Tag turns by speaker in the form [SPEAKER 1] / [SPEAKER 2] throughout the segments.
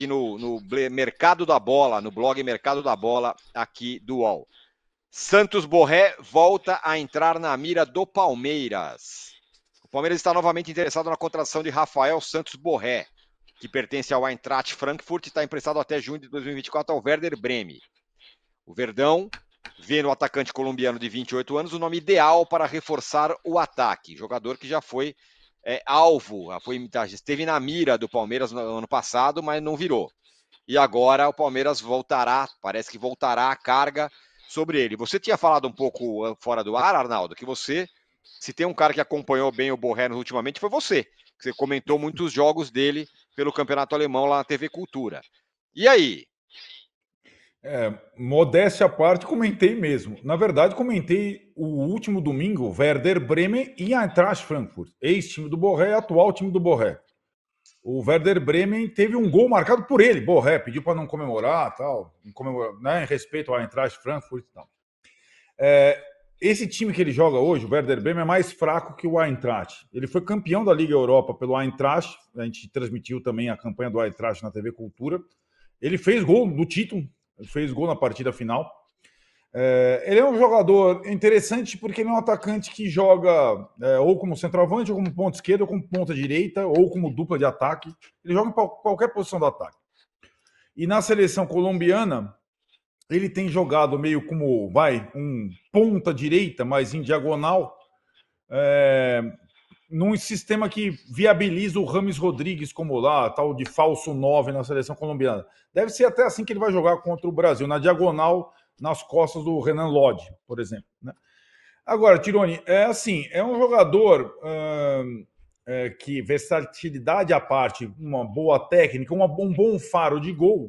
[SPEAKER 1] aqui no, no Mercado da Bola, no blog Mercado da Bola aqui do UOL. Santos Borré volta a entrar na mira do Palmeiras. O Palmeiras está novamente interessado na contratação de Rafael Santos Borré, que pertence ao Eintracht Frankfurt e está emprestado até junho de 2024 ao Werder Bremen. O Verdão vê no atacante colombiano de 28 anos o nome ideal para reforçar o ataque, jogador que já foi é, alvo, ah, foi esteve na mira do Palmeiras no ano passado, mas não virou. E agora o Palmeiras voltará, parece que voltará a carga sobre ele. Você tinha falado um pouco ah, fora do ar, Arnaldo, que você, se tem um cara que acompanhou bem o Borré ultimamente, foi você. Você comentou muitos jogos dele pelo Campeonato Alemão lá na TV
[SPEAKER 2] Cultura. E aí, é, modéstia à parte, comentei mesmo. Na verdade, comentei o último domingo, Werder Bremen e Eintracht Frankfurt, ex-time do Borré, atual time do Borré. O Werder Bremen teve um gol marcado por ele, Borré, pediu para não comemorar, tal, comemorar, né, em respeito ao Eintracht Frankfurt tal. É, esse time que ele joga hoje, o Werder Bremen, é mais fraco que o Eintracht. Ele foi campeão da Liga Europa pelo Eintracht, a gente transmitiu também a campanha do Eintracht na TV Cultura. Ele fez gol do título, fez gol na partida final. É, ele é um jogador interessante porque ele é um atacante que joga é, ou como centroavante, ou como ponta esquerda, ou como ponta direita, ou como dupla de ataque. Ele joga em qualquer posição do ataque. E na seleção colombiana, ele tem jogado meio como, vai, um ponta direita, mas em diagonal. É, num sistema que viabiliza o Rames Rodrigues como lá, tal de falso 9 na seleção colombiana. Deve ser até assim que ele vai jogar contra o Brasil, na diagonal, nas costas do Renan Lodge, por exemplo. Né? Agora, Tironi, é assim, é um jogador hum, é, que versatilidade à parte, uma boa técnica, uma, um bom faro de gol,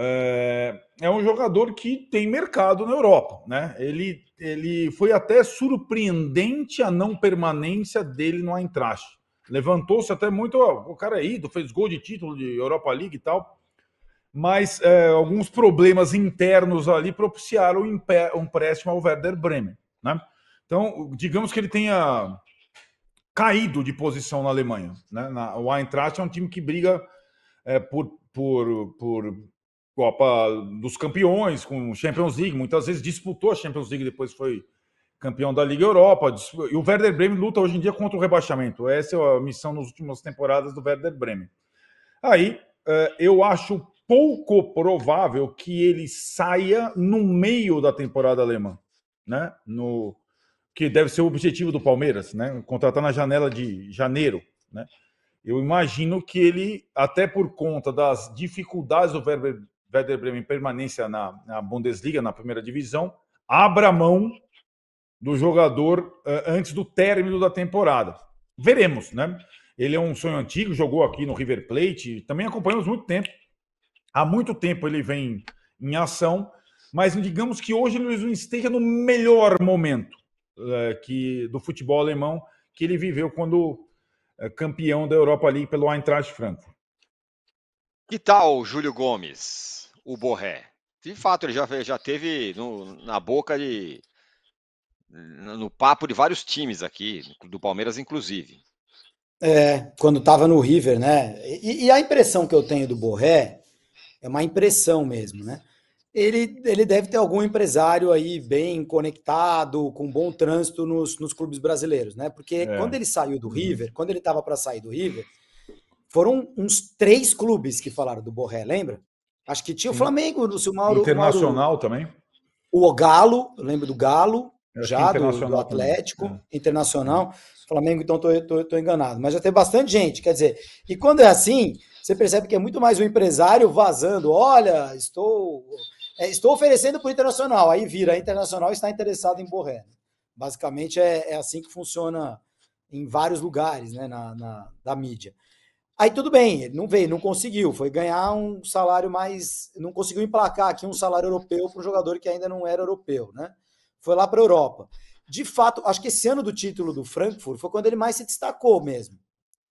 [SPEAKER 2] é, é um jogador que tem mercado na Europa, né? Ele, ele foi até surpreendente a não permanência dele no Eintracht. Levantou-se até muito, ó, o cara é ido, fez gol de título de Europa League e tal, mas é, alguns problemas internos ali propiciaram um empréstimo ao Werder Bremen, né? Então, digamos que ele tenha caído de posição na Alemanha, né? o Eintracht é um time que briga é, por, por, por Copa dos Campeões, com Champions League, muitas vezes disputou a Champions League, depois foi campeão da Liga Europa. E o Werder Bremen luta hoje em dia contra o rebaixamento. Essa é a missão nas últimas temporadas do Werder Bremen. Aí, eh, eu acho pouco provável que ele saia no meio da temporada alemã, né? No que deve ser o objetivo do Palmeiras, né? Contratar na janela de janeiro, né? Eu imagino que ele, até por conta das dificuldades do Werder, Werder Bremen permanência na, na Bundesliga, na primeira divisão, abra mão do jogador eh, antes do término da temporada. Veremos, né? Ele é um sonho antigo, jogou aqui no River Plate, também acompanhamos muito tempo. Há muito tempo ele vem em ação, mas digamos que hoje ele não esteja no melhor momento uh, que do futebol alemão que ele viveu quando uh, campeão da Europa League pelo Eintracht Frankfurt.
[SPEAKER 1] Que tal Júlio Gomes, o Borré? De fato, ele já, já teve no, na boca de. no papo de vários times aqui, do Palmeiras, inclusive.
[SPEAKER 3] É, quando estava no River, né? E, e, a impressão que eu tenho do Borré é uma impressão mesmo, né? Ele, ele deve ter algum empresário aí bem conectado, com bom trânsito nos, nos clubes brasileiros, né? Porque é. quando ele saiu do uhum. River, quando ele estava para sair do River, foram uns três clubes que falaram do Borré, lembra? Acho que tinha o Flamengo, o seu Mauro. Internacional Mauro, também. O Galo, lembro do Galo, eu já do, do, Atlético, é. Internacional. Flamengo, então estou enganado. Mas já tem bastante gente, quer dizer. E quando é assim, você percebe que é muito mais o um empresário vazando: olha, estou, é, estou oferecendo para o Internacional. Aí vira: Internacional está interessado em Borré. Basicamente é, é assim que funciona em vários lugares né, na, na, da mídia. Aí tudo bem, ele não veio, não conseguiu, foi ganhar um salário mais, não conseguiu emplacar aqui um salário europeu para um jogador que ainda não era europeu, né? Foi lá para a Europa. De fato, acho que esse ano do título do Frankfurt foi quando ele mais se destacou mesmo.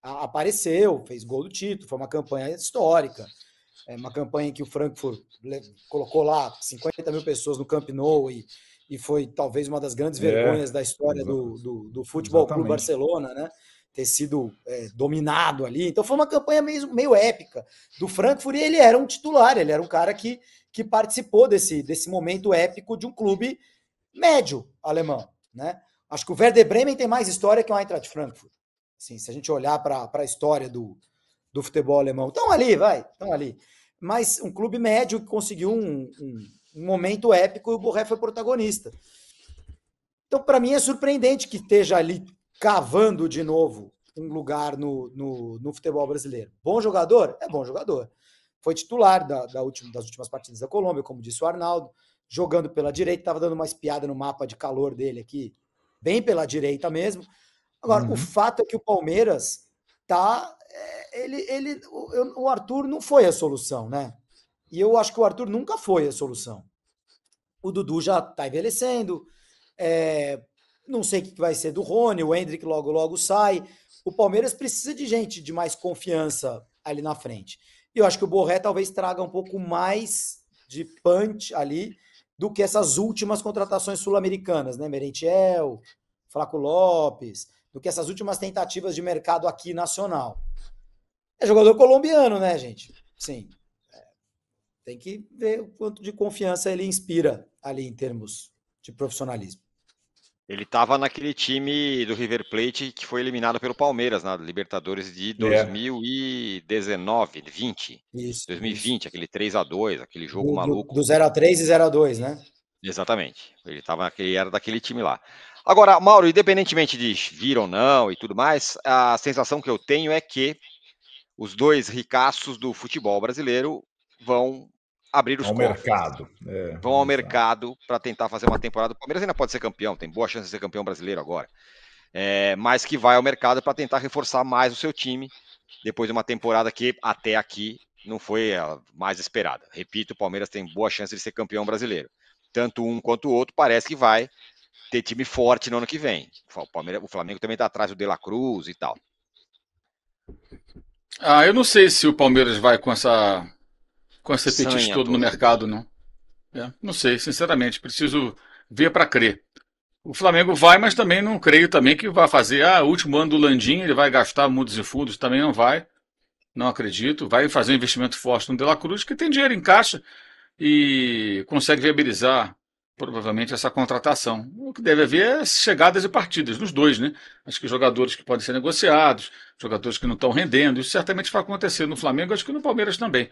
[SPEAKER 3] Apareceu, fez gol do título, foi uma campanha histórica. É uma campanha em que o Frankfurt colocou lá 50 mil pessoas no Camp Nou e, e foi talvez uma das grandes é, vergonhas é, da história do, do, do Futebol Clube Barcelona, né? ter sido é, dominado ali. Então foi uma campanha meio, meio épica do Frankfurt e ele era um titular, ele era um cara que, que participou desse, desse momento épico de um clube médio alemão. Né? Acho que o Werder Bremen tem mais história que o Eintracht Frankfurt. Assim, se a gente olhar para a história do, do futebol alemão. Estão ali, vai, estão ali. Mas um clube médio que conseguiu um, um, um momento épico e o Borré foi protagonista. Então, para mim, é surpreendente que esteja ali cavando de novo um lugar no, no, no futebol brasileiro. Bom jogador? É bom jogador. Foi titular da, da última, das últimas partidas da Colômbia, como disse o Arnaldo, jogando pela direita, estava dando uma espiada no mapa de calor dele aqui, bem pela direita mesmo. Agora, uhum. o fato é que o Palmeiras tá. É, ele, ele, o, o Arthur não foi a solução, né? E eu acho que o Arthur nunca foi a solução. O Dudu já está envelhecendo, é, não sei o que vai ser do Rony, o Hendrick logo logo sai. O Palmeiras precisa de gente de mais confiança ali na frente. E eu acho que o Borré talvez traga um pouco mais de punch ali do que essas últimas contratações sul-americanas, né? Merentiel, Flaco Lopes, do que essas últimas tentativas de mercado aqui nacional. É jogador colombiano, né, gente? Sim. É. Tem que ver o quanto de confiança ele inspira ali em termos de profissionalismo.
[SPEAKER 1] Ele estava naquele time do River Plate que foi eliminado pelo Palmeiras na né, Libertadores de 2019, é. 20. Isso, 2020, isso. aquele 3 a 2 aquele jogo do, maluco.
[SPEAKER 3] Do 0 a 3 e 0 a 2 né?
[SPEAKER 1] Exatamente. Ele tava naquele, era daquele time lá. Agora, Mauro, independentemente de vir ou não e tudo mais, a sensação que eu tenho é que os dois ricaços do futebol brasileiro vão abrir os ao mercado. É, vão ao mercado para tentar fazer uma temporada. O Palmeiras ainda pode ser campeão, tem boa chance de ser campeão brasileiro agora. É, mas que vai ao mercado para tentar reforçar mais o seu time depois de uma temporada que até aqui não foi a mais esperada. Repito, o Palmeiras tem boa chance de ser campeão brasileiro. Tanto um quanto o outro parece que vai ter time forte no ano que vem. O, Palmeiras, o Flamengo também está atrás do De La Cruz
[SPEAKER 4] e tal. Ah, eu não sei se o Palmeiras vai com essa
[SPEAKER 2] com esse apetite todo no mercado,
[SPEAKER 4] não. É, não sei, sinceramente, preciso ver para crer. O Flamengo vai, mas também não creio também que vai fazer. Ah, último ano do Landim, ele vai gastar mudos e fundos, também não vai. Não acredito. Vai fazer um investimento forte no De La Cruz, que tem dinheiro em caixa e consegue viabilizar provavelmente essa contratação. O que deve haver é chegadas e partidas, nos dois, né? Acho que jogadores que podem ser negociados, jogadores que não estão rendendo, isso certamente vai acontecer no Flamengo, acho que no Palmeiras também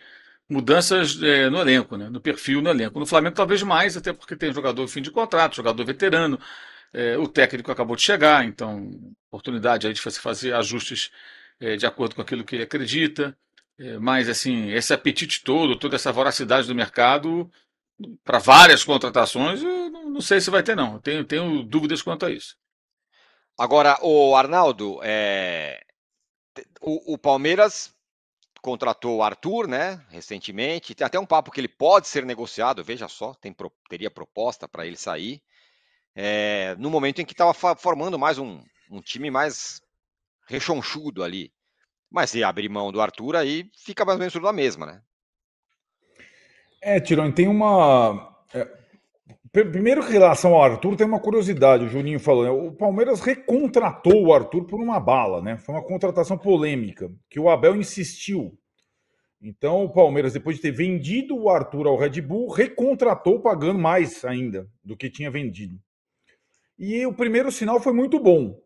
[SPEAKER 4] mudanças é, no elenco, né? no perfil no elenco. No Flamengo, talvez mais, até porque tem jogador fim de contrato, jogador veterano, é, o técnico acabou de chegar, então, oportunidade aí de fazer ajustes é, de acordo com aquilo que ele acredita. É, mas, assim, esse apetite todo, toda essa voracidade do mercado para várias contratações, eu não sei se vai ter, não. tenho, tenho dúvidas quanto a isso. Agora, o Arnaldo,
[SPEAKER 1] é, o, o Palmeiras contratou o Arthur, né? Recentemente. Tem até um papo que ele pode ser negociado, veja só, tem, teria proposta para ele sair. É, no momento em que estava formando mais um, um, time mais rechonchudo ali. Mas se abrir mão do Arthur, aí fica mais ou menos tudo a mesma, né?
[SPEAKER 2] É, Tirone, tem uma. É, Primeiro, em relação ao Arthur, tem uma curiosidade, o Juninho falou. Né? O Palmeiras recontratou o Arthur por uma bala, né? Foi uma contratação polêmica, que o Abel insistiu. Então, o Palmeiras, depois de ter vendido o Arthur ao Red Bull, recontratou pagando mais ainda do que tinha vendido. E o primeiro sinal foi muito bom.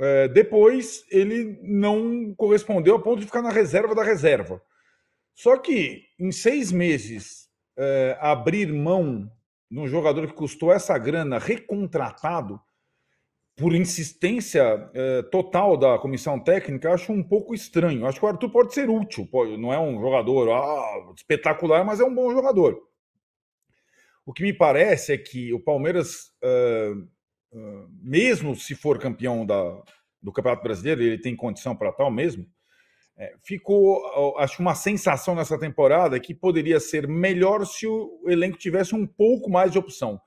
[SPEAKER 2] É, depois, ele não correspondeu a ponto de ficar na reserva da reserva. Só que, em seis meses, é, abrir mão num jogador que custou essa grana recontratado por insistência eh, total da comissão técnica, acho um pouco estranho. Acho que o Arthur pode ser útil, pode, não é um jogador ah, espetacular, mas é um bom jogador. O que me parece é que o Palmeiras, eh, eh, mesmo se for campeão da, do Campeonato Brasileiro, ele tem condição para tal mesmo, é, ficou, acho, uma sensação nessa temporada que poderia ser melhor se o elenco tivesse um pouco mais de opção.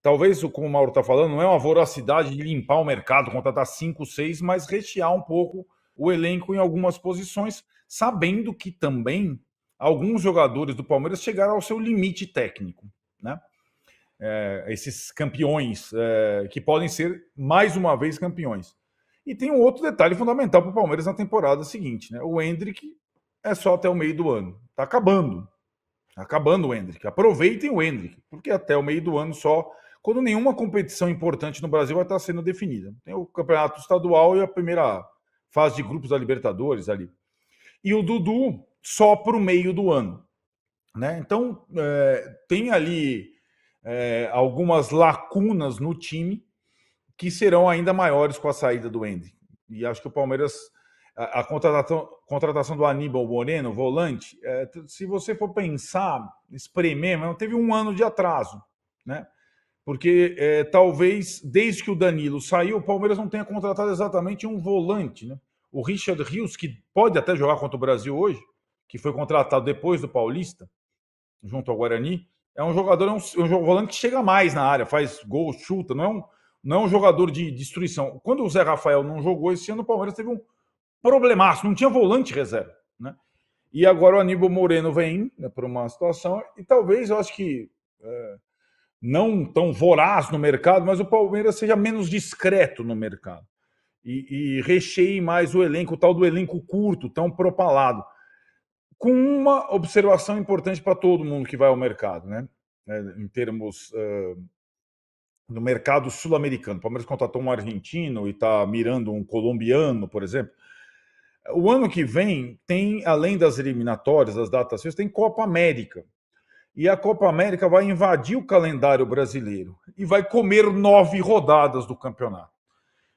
[SPEAKER 2] Talvez, como o Mauro está falando, não é uma voracidade de limpar o mercado, contratar cinco, seis, mas rechear um pouco o elenco em algumas posições, sabendo que também alguns jogadores do Palmeiras chegaram ao seu limite técnico, né? É, esses campeões é, que podem ser mais uma vez campeões. E tem um outro detalhe fundamental para o Palmeiras na temporada seguinte, né? O Hendrick é só até o meio do ano. está acabando. Tá acabando o Hendrick. Aproveitem o Hendrick, porque até o meio do ano só, quando nenhuma competição importante no Brasil vai estar tá sendo definida. Tem o Campeonato Estadual e a primeira fase de grupos da Libertadores ali. E o Dudu só para o meio do ano. Né? Então, é, tem ali é, algumas lacunas no time que serão ainda maiores com a saída do Andy. E acho que o Palmeiras, a, a contratação, contratação do Aníbal Moreno, volante, é, se você for pensar, espremer, mas teve um ano de atraso, né? Porque é, talvez desde que o Danilo saiu, o Palmeiras não tenha contratado exatamente um volante, né? O Richard Rios, que pode até jogar contra o Brasil hoje, que foi contratado depois do Paulista, junto ao Guarani, é um jogador, é um, um volante que chega mais na área, faz gol, chuta, não é um não é um jogador de destruição. Quando o Zé Rafael não jogou esse ano, o Palmeiras teve um problemaço, não tinha volante reserva. Né? E agora o Aníbal Moreno vem né, para uma situação, e talvez eu acho que é, não tão voraz no mercado, mas o Palmeiras seja menos discreto no mercado. E, e recheie mais o elenco, o tal do elenco curto, tão propalado. Com uma observação importante para todo mundo que vai ao mercado, né? É, em termos uh, no mercado sul-americano. O Palmeiras contratou um argentino e está mirando um colombiano, por exemplo. O ano que vem tem, além das eliminatórias, das datas tem Copa América. E a Copa América vai invadir o calendário brasileiro e vai comer nove rodadas do campeonato.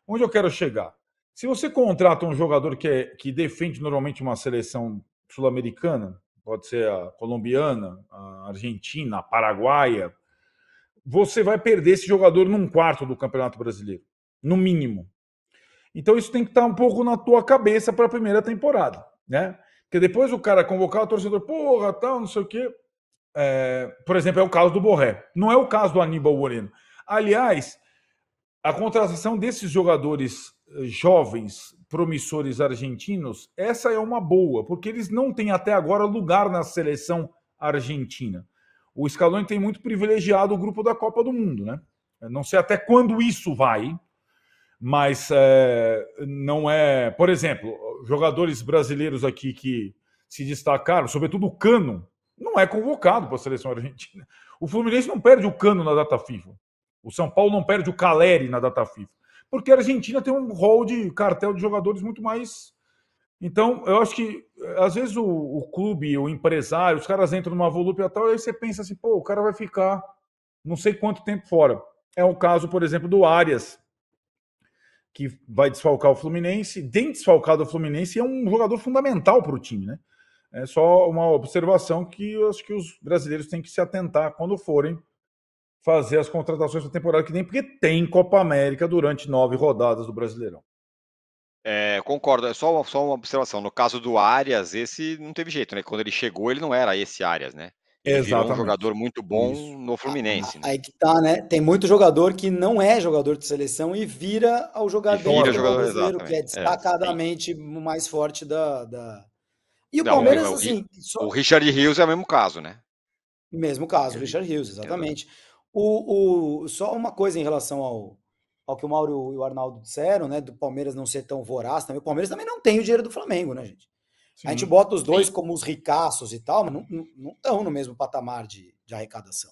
[SPEAKER 2] Onde eu quero chegar? Se você contrata um jogador que, é, que defende normalmente uma seleção sul-americana, pode ser a colombiana, a argentina, a paraguaia, você vai perder esse jogador num quarto do Campeonato Brasileiro, no mínimo. Então isso tem que estar tá um pouco na tua cabeça para a primeira temporada, né? Porque depois o cara convocar o torcedor, porra, tal, não sei o quê. É, por exemplo, é o caso do Borré. Não é o caso do Aníbal Moreno. Aliás, a contratação desses jogadores eh, jovens, promissores argentinos, essa é uma boa, porque eles não têm até agora lugar na seleção argentina o Scaloni tem muito privilegiado o grupo da Copa do Mundo, né? Não sei até quando isso vai, mas é, não é. Por exemplo, jogadores brasileiros aqui que se destacaram, sobretudo o Cano, não é convocado para a seleção argentina. O Fluminense não perde o Cano na data FIFA. O São Paulo não perde o Caleri na data FIFA. Porque a Argentina tem um rol de cartel de jogadores muito mais então, eu acho que às vezes o, o clube, o empresário, os caras entram numa volúpia tal, e aí você pensa assim, pô, o cara vai ficar não sei quanto tempo fora. É o caso, por exemplo, do Arias, que vai desfalcar o Fluminense, bem desfalcado o Fluminense, é um jogador fundamental para o time, né? É só uma observação que eu acho que os brasileiros têm que se atentar quando forem fazer as contratações da temporada que nem porque tem Copa América durante nove rodadas do Brasileirão. É,
[SPEAKER 1] concordo, é só, só uma observação. No caso do Arias, esse não teve jeito, né? Quando ele chegou, ele não era esse Arias, né? Exato. um jogador muito bom Isso. no Fluminense. Né?
[SPEAKER 3] Aí que tá, né? Tem muito jogador que não é jogador de seleção e vira ao jogador, vira jogador brasileiro, né? que é, é destacadamente é. mais forte da, da...
[SPEAKER 1] E o não, é, Palmeiras, é, o, assim. O, só... o Richard Hughes é o mesmo caso, né?
[SPEAKER 3] Mesmo caso, o Richard Hughes, exatamente. O, o, só uma coisa em relação ao, ao que o Mauro e o Arnaldo disseram, né? Do Palmeiras não ser tão voraz também. O Palmeiras também não tem o dinheiro do Flamengo, né, gente? Sim. A gente bota os dois Sim. como os ricaços e tal, mas não estão no mesmo patamar de, de arrecadação.